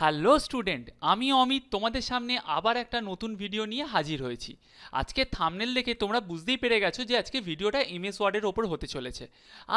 Hello student আমি অমিত তোমাদের সামনে আবার একটা নতুন ভিডিও নিয়ে হাজির হয়েছি আজকে থামনেল দেখে তোমরা বুঝতেই পেরে গেছো যে আজকে ভিডিওটা এমএস ওয়ার্ডের ওপর হতে চলেছে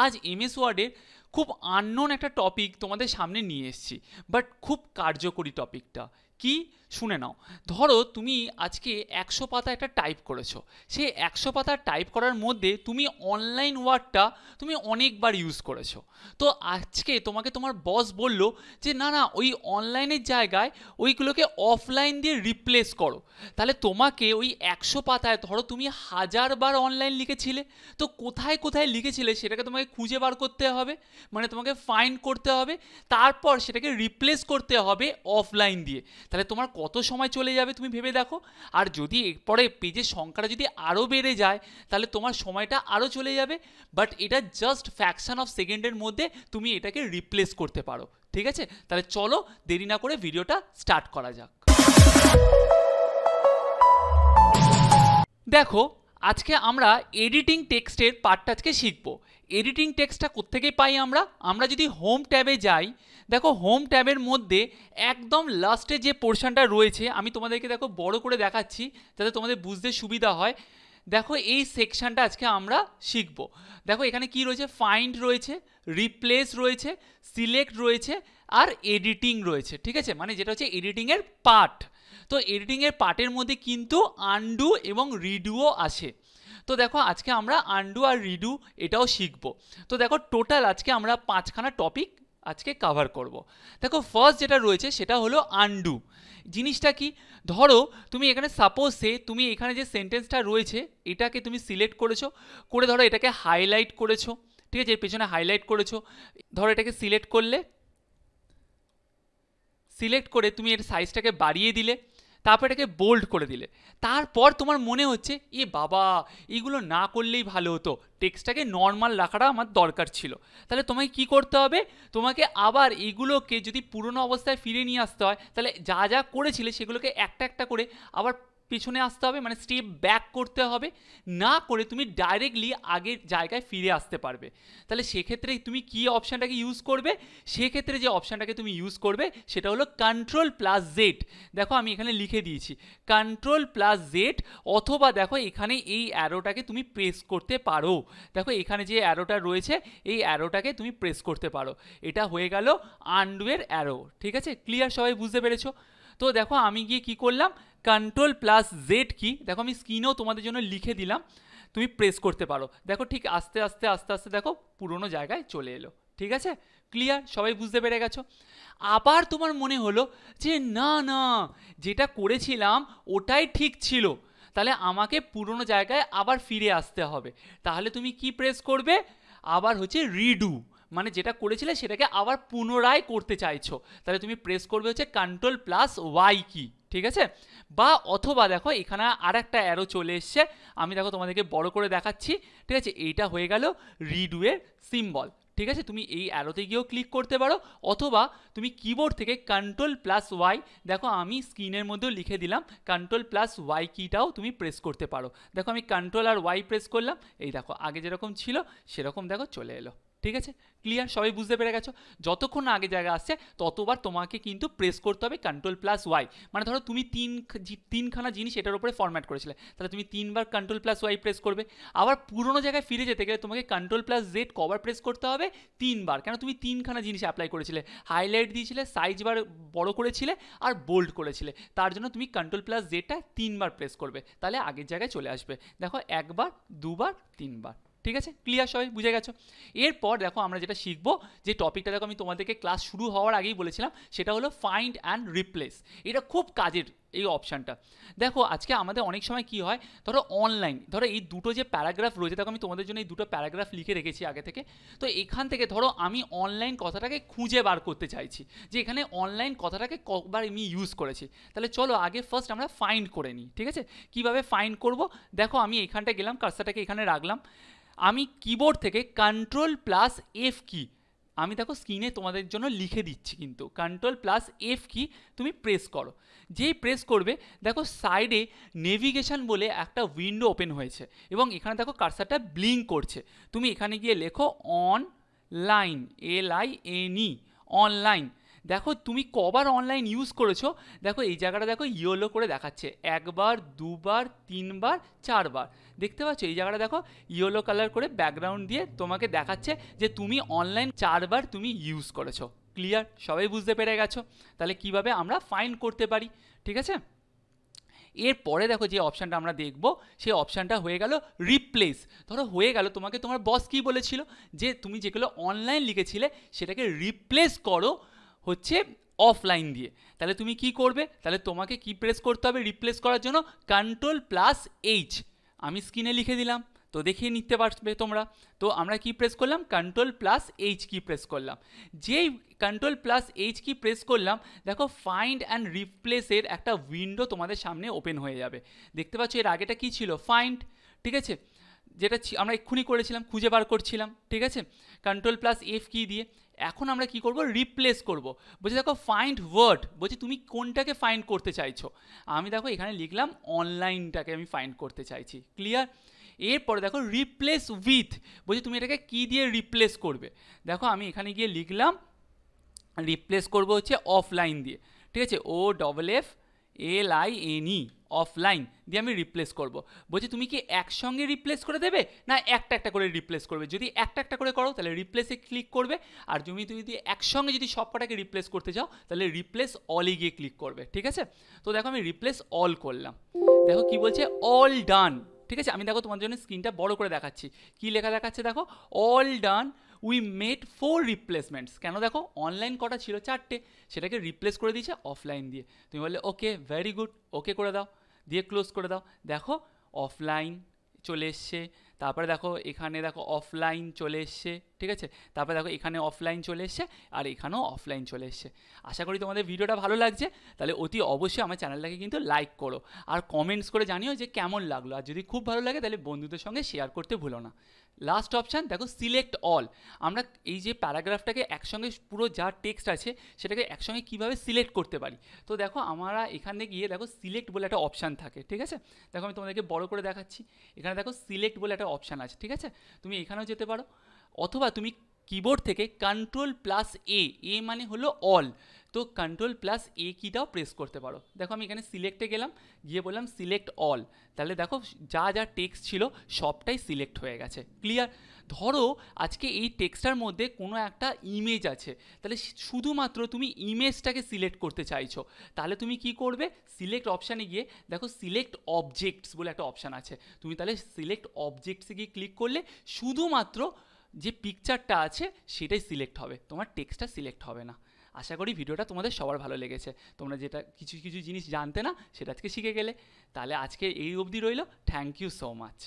আজ এমএস ওয়ার্ডের খুব আননোন একটা টপিক তোমাদের সামনে নিয়ে এসছি বাট খুব কার্যকরী টপিকটা কি শুনে নাও ধরো তুমি আজকে একশো পাতা একটা টাইপ করেছো সেই একশো পাতা টাইপ করার মধ্যে তুমি অনলাইন ওয়ার্ডটা তুমি অনেকবার ইউজ করেছো তো আজকে তোমাকে তোমার বস বলল যে না না ওই অনলাইনের জায়গায় ওইগুলোকে অফলাইন দিয়ে রিপ্লেস করো তাহলে তোমাকে ওই একশো পাতায় ধরো তুমি হাজারবার অনলাইন লিখেছিলে তো কোথায় কোথায় লিখেছিলে সেটাকে তোমাকে খুঁজে বার করতে হবে মানে তোমাকে ফাইন করতে হবে তারপর সেটাকে রিপ্লেস করতে হবে অফলাইন দিয়ে তাহলে তোমার কত সময় চলে যাবে তুমি ভেবে দেখো আর যদি এরপরে পেজের সংখ্যাটা যদি আরও বেড়ে যায় তাহলে তোমার সময়টা আরও চলে যাবে বাট এটা জাস্ট ফ্যাকশান অফ সেকেন্ডের মধ্যে তুমি এটাকে রিপ্লেস করতে পারো ঠিক আছে তাহলে চলো দেরি না করে ভিডিওটা স্টার্ট করা যাক দেখো আজকে আমরা এডিটিং টেক্সটের পার্টটা আজকে শিখবো এডিটিং টেক্সটটা কোত্থেকে পাই আমরা আমরা যদি হোম ট্যাবে যাই দেখো হোম ট্যাবের মধ্যে একদম লাস্টে যে পোর্শনটা রয়েছে আমি তোমাদেরকে দেখো বড় করে দেখাচ্ছি যাতে তোমাদের বুঝতে সুবিধা হয় দেখো এই সেকশানটা আজকে আমরা শিখব দেখো এখানে কি রয়েছে ফাইন্ড রয়েছে রিপ্লেস রয়েছে সিলেক্ট রয়েছে আর এডিটিং রয়েছে ঠিক আছে মানে যেটা হচ্ছে এডিটিংয়ের পার্ট তো এডিটিংয়ের পার্টের মধ্যে কিন্তু আন্ডু এবং রিডুও আছে তো দেখো আজকে আমরা আন্ডু আর রিডু এটাও শিখবো তো দেখো টোটাল আজকে আমরা পাঁচখানা টপিক আজকে কাভার করব। দেখো ফার্স্ট যেটা রয়েছে সেটা হলো আন্ডু জিনিসটা কি ধরো তুমি এখানে সাপোজ সে তুমি এখানে যে সেন্টেন্সটা রয়েছে এটাকে তুমি সিলেক্ট করেছো করে ধরো এটাকে হাইলাইট করেছো ঠিক আছে এর পেছনে হাইলাইট করেছো ধরো এটাকে সিলেক্ট করলে সিলেক্ট করে তুমি এর সাইজটাকে বাড়িয়ে দিলে তারপর এটাকে বোল্ড করে দিলে তারপর তোমার মনে হচ্ছে এ বাবা এগুলো না করলেই ভালো হতো টেক্সটটাকে নর্মাল রাখাটা আমার দরকার ছিল তাহলে তোমাকে কি করতে হবে তোমাকে আবার এগুলোকে যদি পুরনো অবস্থায় ফিরে নিয়ে আসতে হয় তাহলে যা যা করেছিলে সেগুলোকে একটা একটা করে আবার পিছনে আসতে হবে মানে স্টেপ ব্যাক করতে হবে না করে তুমি ডাইরেক্টলি আগের জায়গায় ফিরে আসতে পারবে তাহলে সেক্ষেত্রে তুমি কি অপশানটাকে ইউজ করবে সেক্ষেত্রে যে অপশানটাকে তুমি ইউজ করবে সেটা হলো কন্ট্রোল প্লাস জেড দেখো আমি এখানে লিখে দিয়েছি কন্ট্রোল প্লাস জেড অথবা দেখো এখানে এই অ্যারোটাকে তুমি প্রেস করতে পারো দেখো এখানে যে অ্যারোটা রয়েছে এই অ্যারোটাকে তুমি প্রেস করতে পারো এটা হয়ে গেল আন্ডুয়ের অ্যারো ঠিক আছে ক্লিয়ার সবাই বুঝতে পেরেছো তো দেখো আমি গিয়ে কি করলাম কন্ট্রোল প্লাস জেড কি দেখো আমি স্ক্রিনেও তোমাদের জন্য লিখে দিলাম তুমি প্রেস করতে পারো দেখো ঠিক আস্তে আস্তে আস্তে আস্তে দেখো পুরনো জায়গায় চলে এলো ঠিক আছে ক্লিয়ার সবাই বুঝতে পেরে গেছো আবার তোমার মনে হলো যে না না যেটা করেছিলাম ওটাই ঠিক ছিল তাহলে আমাকে পুরনো জায়গায় আবার ফিরে আসতে হবে তাহলে তুমি কি প্রেস করবে আবার হচ্ছে রিডু মানে যেটা করেছিলে সেটাকে আবার পুনরায় করতে চাইছো তাহলে তুমি প্রেস করবে হচ্ছে কন্ট্রোল প্লাস ওয়াই কি ঠিক আছে বা অথবা দেখো এখানে আর একটা অ্যারো চলে এসছে আমি দেখো তোমাদেরকে বড় করে দেখাচ্ছি ঠিক আছে এইটা হয়ে গেল রিডুয়ের সিম্বল ঠিক আছে তুমি এই অ্যারোতে গিয়েও ক্লিক করতে পারো অথবা তুমি কিবোর্ড থেকে কন্ট্রোল প্লাস ওয়াই দেখো আমি স্ক্রিনের মধ্যেও লিখে দিলাম কন্ট্রোল প্লাস ওয়াই কিটাও তুমি প্রেস করতে পারো দেখো আমি কন্ট্রোল আর ওয়াই প্রেস করলাম এই দেখো আগে যেরকম ছিল সেরকম দেখো চলে এলো ঠিক আছে ক্লিয়ার সবাই বুঝতে পেরে গেছো যতক্ষণ আগে জায়গা আসছে ততবার তোমাকে কিন্তু প্রেস করতে হবে কন্ট্রোল প্লাস ওয়াই মানে ধরো তুমি তিন তিনখানা জিনিস এটার উপরে ফরম্যাট করেছিলে তাহলে তুমি তিনবার কন্ট্রোল প্লাস ওয়াই প্রেস করবে আবার পুরনো জায়গায় ফিরে যেতে গেলে তোমাকে কন্ট্রোল প্লাস জেড কবার প্রেস করতে হবে তিনবার কেন তুমি তিনখানা জিনিস অ্যাপ্লাই করেছিলে হাইলাইট দিয়েছিলে সাইজ বার বড় করেছিলে আর বোল্ড করেছিলে তার জন্য তুমি কন্ট্রোল প্লাস জেডটা তিনবার প্রেস করবে তাহলে আগের জায়গায় চলে আসবে দেখো একবার দুবার তিনবার ঠিক আছে ক্লিয়ার সবাই বুঝে গেছো এরপর দেখো আমরা যেটা শিখবো যে টপিকটা দেখো আমি তোমাদেরকে ক্লাস শুরু হওয়ার আগেই বলেছিলাম সেটা হলো ফাইন্ড অ্যান্ড রিপ্লেস এটা খুব কাজের এই অপশানটা দেখো আজকে আমাদের অনেক সময় কি হয় ধরো অনলাইন ধরো এই দুটো যে প্যারাগ্রাফ রয়েছে দেখো আমি তোমাদের জন্য এই দুটো প্যারাগ্রাফ লিখে রেখেছি আগে থেকে তো এখান থেকে ধরো আমি অনলাইন কথাটাকে খুঁজে বার করতে চাইছি যে এখানে অনলাইন কথাটাকে কবার আমি ইউজ করেছি তাহলে চলো আগে ফার্স্ট আমরা ফাইন্ড করে নিই ঠিক আছে কিভাবে ফাইন্ড করব দেখো আমি এখানটা গেলাম কার্সাটাকে এখানে রাখলাম আমি কিবোর্ড থেকে কন্ট্রোল প্লাস এফ কি আমি দেখো স্ক্রিনে তোমাদের জন্য লিখে দিচ্ছি কিন্তু কন্ট্রোল প্লাস এফ কি তুমি প্রেস করো যেই প্রেস করবে দেখো সাইডে নেভিগেশন বলে একটা উইন্ডো ওপেন হয়েছে এবং এখানে দেখো কার্সারটা ব্লিঙ্ক করছে তুমি এখানে গিয়ে লেখো online L I N E online দেখো তুমি কবার অনলাইন ইউজ করেছো দেখো এই জায়গাটা দেখো ইয়েলো করে দেখাচ্ছে একবার দুবার তিনবার চারবার দেখতে পাচ্ছ এই জায়গাটা দেখো ইয়েলো কালার করে ব্যাকগ্রাউন্ড দিয়ে তোমাকে দেখাচ্ছে যে তুমি অনলাইন চারবার তুমি ইউজ করেছো ক্লিয়ার সবাই বুঝতে পেরে গেছো তাহলে কিভাবে আমরা ফাইন করতে পারি ঠিক আছে এরপরে দেখো যে অপশানটা আমরা দেখব সেই অপশানটা হয়ে গেল রিপ্লেস ধরো হয়ে গেল তোমাকে তোমার বস কি বলেছিল যে তুমি যেগুলো অনলাইন লিখেছিলে সেটাকে রিপ্লেস করো হচ্ছে অফলাইন দিয়ে তাহলে তুমি কি করবে তাহলে তোমাকে কি প্রেস করতে হবে রিপ্লেস করার জন্য কন্ট্রোল প্লাস এইচ আমি স্ক্রিনে লিখে দিলাম তো দেখিয়ে নিতে পারবে তোমরা তো আমরা কি প্রেস করলাম control plus H key press করলাম যেই control plus H key press করলাম দেখো ফাইন্ড অ্যান্ড রিপ্লেসের একটা উইন্ডো তোমাদের সামনে ওপেন হয়ে যাবে দেখতে পাচ্ছ এর আগেটা কি ছিল ফাইন্ড ঠিক আছে যেটা আমরা এক্ষুনি করেছিলাম খুঁজে বার করছিলাম ঠিক আছে কন্ট্রোল প্লাস এফ কি দিয়ে এখন আমরা কি করব রিপ্লেস করব বলছি দেখো ফাইন্ড ওয়ার্ড বলছি তুমি কোনটাকে ফাইন্ড করতে চাইছো আমি দেখো এখানে লিখলাম অনলাইনটাকে আমি ফাইন্ড করতে চাইছি ক্লিয়ার এরপরে দেখো রিপ্লেস উইথ বলছি তুমি এটাকে কি দিয়ে রিপ্লেস করবে দেখো আমি এখানে গিয়ে লিখলাম রিপ্লেস করব হচ্ছে অফলাইন দিয়ে ঠিক আছে O double F L I N E offline দিয়ে আমি রিপ্লেস করব বলছি তুমি কি একসঙ্গে রিপ্লেস করে দেবে না একটা একটা করে রিপ্লেস করবে যদি একটা একটা করে করো তাহলে রিপ্লেসে ক্লিক করবে আর তুমি তুমি যদি একসঙ্গে যদি সবকটাকে রিপ্লেস করতে চাও তাহলে রিপ্লেস অলে গিয়ে ক্লিক করবে ঠিক আছে তো দেখো আমি রিপ্লেস অল করলাম দেখো কি বলছে অল ডান ঠিক আছে আমি দেখো তোমার জন্য স্ক্রিনটা বড় করে দেখাচ্ছি কি লেখা দেখাচ্ছে দেখো all done we made four replacements কেন দেখো অনলাইন কটা ছিল চারটে সেটাকে রিপ্লেস করে দিয়েছে অফলাইন দিয়ে তুমি বললে ওকে ভেরি গুড ওকে করে দাও দিয়ে ক্লোজ করে দাও দেখো অফলাইন চলে এসছে তারপরে দেখো এখানে দেখো অফলাইন চলে এসছে ঠিক আছে তারপরে দেখো এখানে অফলাইন চলে এসছে আর এখানেও অফলাইন চলে এসছে আশা করি তোমাদের ভিডিওটা ভালো লাগছে তাহলে অতি অবশ্যই আমার চ্যানেলটাকে কিন্তু লাইক করো আর কমেন্টস করে জানিও যে কেমন লাগলো আর যদি খুব ভালো লাগে তাহলে বন্ধুদের সঙ্গে শেয়ার করতে ভুলো না লাস্ট অপশান দেখো সিলেক্ট অল আমরা এই যে প্যারাগ্রাফটাকে একসঙ্গে পুরো যা টেক্সট আছে সেটাকে একসঙ্গে কিভাবে সিলেক্ট করতে পারি তো দেখো আমরা এখানে গিয়ে দেখো সিলেক্ট বলে একটা অপশান থাকে ঠিক আছে দেখো আমি তোমাদেরকে বড় করে দেখাচ্ছি এখানে দেখো সিলেক্ট বলে একটা অপশান আছে ঠিক আছে তুমি এখানেও যেতে পারো অথবা তুমি কিবোর্ড থেকে কন্ট্রোল প্লাস এ এ মানে হলো অল তো কন্ট্রোল প্লাস এ কিটাও প্রেস করতে পারো দেখো আমি এখানে সিলেক্টে গেলাম গিয়ে বললাম সিলেক্ট অল তাহলে দেখো যা যা টেক্সট ছিল সবটাই সিলেক্ট হয়ে গেছে ক্লিয়ার ধরো আজকে এই টেক্সটার মধ্যে কোনো একটা ইমেজ আছে তাহলে শুধুমাত্র তুমি ইমেজটাকে সিলেক্ট করতে চাইছো তাহলে তুমি কি করবে সিলেক্ট অপশানে গিয়ে দেখো সিলেক্ট অবজেক্টস বলে একটা অপশান আছে তুমি তাহলে সিলেক্ট অবজেক্টসে গিয়ে ক্লিক করলে শুধুমাত্র যে পিকচারটা আছে সেটাই সিলেক্ট হবে তোমার টেক্সটা সিলেক্ট হবে না আশা করি ভিডিওটা তোমাদের সবার ভালো লেগেছে তোমরা যেটা কিছু কিছু জিনিস জানতে না সেটা আজকে শিখে গেলে তাহলে আজকে এই অবধি রইল থ্যাংক ইউ সো মাচ